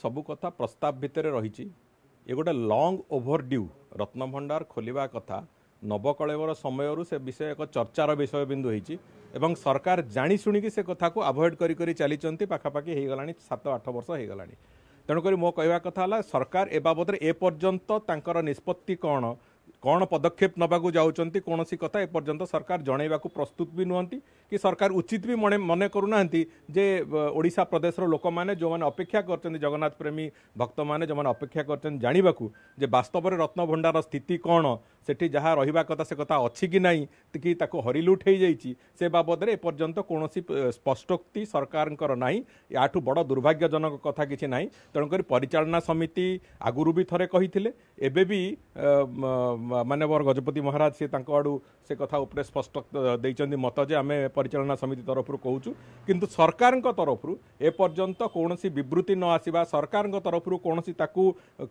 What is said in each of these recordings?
ସବୁ କଥା ପ୍ରସ୍ତାବ ଭିତରେ ରହିଛି ଏ ଗୋଟେ ଲଙ୍ଗ୍ ଓଭର୍ ଡ୍ୟୁ ରତ୍ନଭଣ୍ଡାର ଖୋଲିବା କଥା ନବକଳେବର ସମୟରୁ ସେ ବିଷୟ ଏକ ଚର୍ଚ୍ଚାର ବିଷୟବିନ୍ଦୁ ହୋଇଛି ଏବଂ ସରକାର ଜାଣିଶୁଣିକି ସେ କଥାକୁ ଆଭଏଡ଼ କରି କରି ଚାଲିଛନ୍ତି ପାଖାପାଖି ହୋଇଗଲାଣି ସାତ ଆଠ ବର୍ଷ ହୋଇଗଲାଣି ତେଣୁକରି ମୋ କହିବା କଥା ହେଲା ସରକାର ଏ ବାବଦରେ ଏପର୍ଯ୍ୟନ୍ତ ତାଙ୍କର ନିଷ୍ପତ୍ତି କ'ଣ କ'ଣ ପଦକ୍ଷେପ ନେବାକୁ ଯାଉଛନ୍ତି କୌଣସି କଥା ଏପର୍ଯ୍ୟନ୍ତ ସରକାର ଜଣାଇବାକୁ ପ୍ରସ୍ତୁତ ବି ନୁହନ୍ତି କି ସରକାର ଉଚିତ ବି ମନେ ମନେ କରୁନାହାନ୍ତି ଯେ ଓଡ଼ିଶା ପ୍ରଦେଶର ଲୋକମାନେ ଯେଉଁମାନେ ଅପେକ୍ଷା କରିଛନ୍ତି ଜଗନ୍ନାଥ ପ୍ରେମୀ ଭକ୍ତମାନେ ଯେଉଁମାନେ ଅପେକ୍ଷା କରିଛନ୍ତି ଜାଣିବାକୁ ଯେ ବାସ୍ତବରେ ରତ୍ନଭଣ୍ଡାର ସ୍ଥିତି କ'ଣ ସେଠି ଯାହା ରହିବା କଥା ସେ କଥା ଅଛି କି ନାହିଁ କି ତାକୁ ହରିଲୁଟ୍ ହେଇଯାଇଛି ସେ ବାବଦରେ ଏପର୍ଯ୍ୟନ୍ତ କୌଣସି ସ୍ପଷ୍ଟୋକ୍ତି ସରକାରଙ୍କର ନାହିଁ ଏହାଠୁ ବଡ଼ ଦୁର୍ଭାଗ୍ୟଜନକ କଥା କିଛି ନାହିଁ ତେଣୁକରି ପରିଚାଳନା ସମିତି ଆଗରୁ ବି ଥରେ କହିଥିଲେ ଏବେ ବି ମାନ୍ୟବର ଗଜପତି ମହାରାଜ ସେ ତାଙ୍କ ଆଡ଼ୁ ସେ କଥା ଉପରେ ସ୍ପଷ୍ଟ ଦେଇଛନ୍ତି ମତ ଯେ ଆମେ ପରିଚାଳନା ସମିତି ତରଫରୁ କହୁଛୁ କିନ୍ତୁ ସରକାରଙ୍କ ତରଫରୁ ଏପର୍ଯ୍ୟନ୍ତ କୌଣସି ବିବୃତ୍ତି ନ ଆସିବା ସରକାରଙ୍କ ତରଫରୁ କୌଣସି ତାକୁ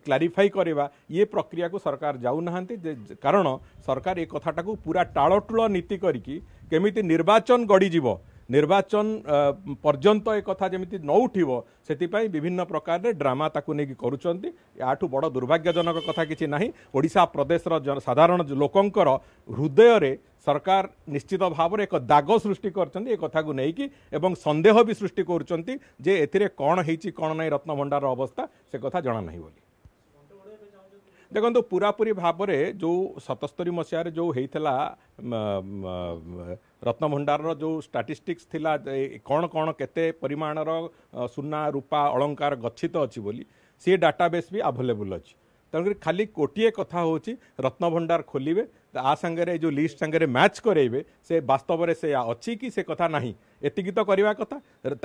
କ୍ଲାରିଫାଇ କରିବା ଇଏ ପ୍ରକ୍ରିୟାକୁ ସରକାର ଯାଉନାହାନ୍ତି ଯେ କାରଣ ସରକାର ଏ କଥାଟାକୁ ପୁରା ଟାଳଟୁଳ ନୀତି କରିକି କେମିତି ନିର୍ବାଚନ ଗଡ଼ିଯିବ ନିର୍ବାଚନ ପର୍ଯ୍ୟନ୍ତ ଏ କଥା ଯେମିତି ନ ଉଠିବ ସେଥିପାଇଁ ବିଭିନ୍ନ ପ୍ରକାରରେ ଡ୍ରାମା ତାକୁ ନେଇକି କରୁଛନ୍ତି ଏହାଠୁ ବଡ଼ ଦୁର୍ଭାଗ୍ୟଜନକ କଥା କିଛି ନାହିଁ ଓଡ଼ିଶା ପ୍ରଦେଶର ସାଧାରଣ ଲୋକଙ୍କର ହୃଦୟରେ ସରକାର ନିଶ୍ଚିତ ଭାବରେ ଏକ ଦାଗ ସୃଷ୍ଟି କରିଛନ୍ତି ଏ କଥାକୁ ନେଇକି ଏବଂ ସନ୍ଦେହ ବି ସୃଷ୍ଟି କରୁଛନ୍ତି ଯେ ଏଥିରେ କ'ଣ ହେଇଛି କ'ଣ ନାହିଁ ରତ୍ନଭଣ୍ଡାରର ଅବସ୍ଥା ସେ କଥା ଜଣାନାହିଁ ବୋଲି ଦେଖନ୍ତୁ ପୁରାପୁରି ଭାବରେ ଯେଉଁ ସତସ୍ତରୀ ମସିହାରେ ଯେଉଁ ହେଇଥିଲା ରତ୍ନଭଣ୍ଡାରର ଯେଉଁ ଷ୍ଟାଟିଷ୍ଟିକ୍ସ ଥିଲା କ'ଣ କ'ଣ କେତେ ପରିମାଣର ସୁନା ରୂପା ଅଳଙ୍କାର ଗଚ୍ଛିତ ଅଛି ବୋଲି ସିଏ ଡାଟାବେସ୍ ବି ଆଭେଲେବୁଲ୍ ଅଛି ତେଣୁକରି ଖାଲି ଗୋଟିଏ କଥା ହେଉଛି ରତ୍ନଭଣ୍ଡାର ଖୋଲିବେ ଆ ସାଙ୍ଗରେ ଏ ଯେଉଁ ଲିଷ୍ଟ ସାଙ୍ଗରେ ମ୍ୟାଚ୍ କରାଇବେ ସେ ବାସ୍ତବରେ ସେ ଅଛି କି ସେ କଥା ନାହିଁ ଏତିକି ତ କରିବା କଥା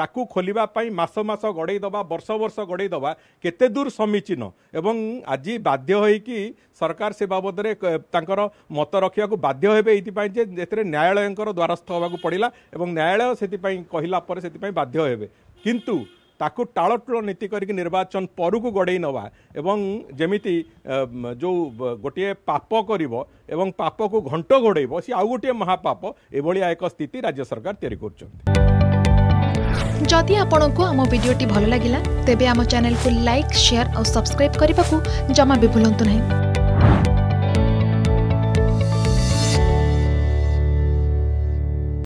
ତାକୁ ଖୋଲିବା ପାଇଁ ମାସ ମାସ ଗଡ଼େଇଦେବା ବର୍ଷ ବର୍ଷ ଗଡ଼େଇଦେବା କେତେ ଦୂର ସମୀଚୀନ ଏବଂ ଆଜି ବାଧ୍ୟ ହୋଇକି ସରକାର ସେ ବାବଦରେ ତାଙ୍କର ମତ ରଖିବାକୁ ବାଧ୍ୟ ହେବେ ଏଇଥିପାଇଁ ଯେ ଏଥିରେ ନ୍ୟାୟାଳୟଙ୍କର ଦ୍ୱାରସ୍ଥ ହେବାକୁ ପଡ଼ିଲା ଏବଂ ନ୍ୟାୟାଳୟ ସେଥିପାଇଁ କହିଲା ପରେ ସେଥିପାଇଁ ବାଧ୍ୟ ହେବେ କିନ୍ତୁ ତାକୁ ଟାଳଟୁଳ ନୀତି କରିକି ନିର୍ବାଚନ ପରକୁ ଗଡ଼େଇ ନେବା ଏବଂ ଯେମିତି ଯେଉଁ ଗୋଟିଏ ପାପ କରିବ ଏବଂ ପାପକୁ ଘଣ୍ଟ ଘୋଡ଼େଇବ ସିଏ ଆଉ ଗୋଟିଏ ମହାପାପ ଏଭଳିଆ ଏକ ସ୍ଥିତି ରାଜ୍ୟ ସରକାର ତିଆରି କରୁଛନ୍ତି ଯଦି ଆପଣଙ୍କୁ ଆମ ଭିଡ଼ିଓଟି ଭଲ ଲାଗିଲା ତେବେ ଆମ ଚ୍ୟାନେଲକୁ ଲାଇକ୍ ସେୟାର ଆଉ ସବସ୍କ୍ରାଇବ୍ କରିବାକୁ ଜମା ବି ଭୁଲନ୍ତୁ ନାହିଁ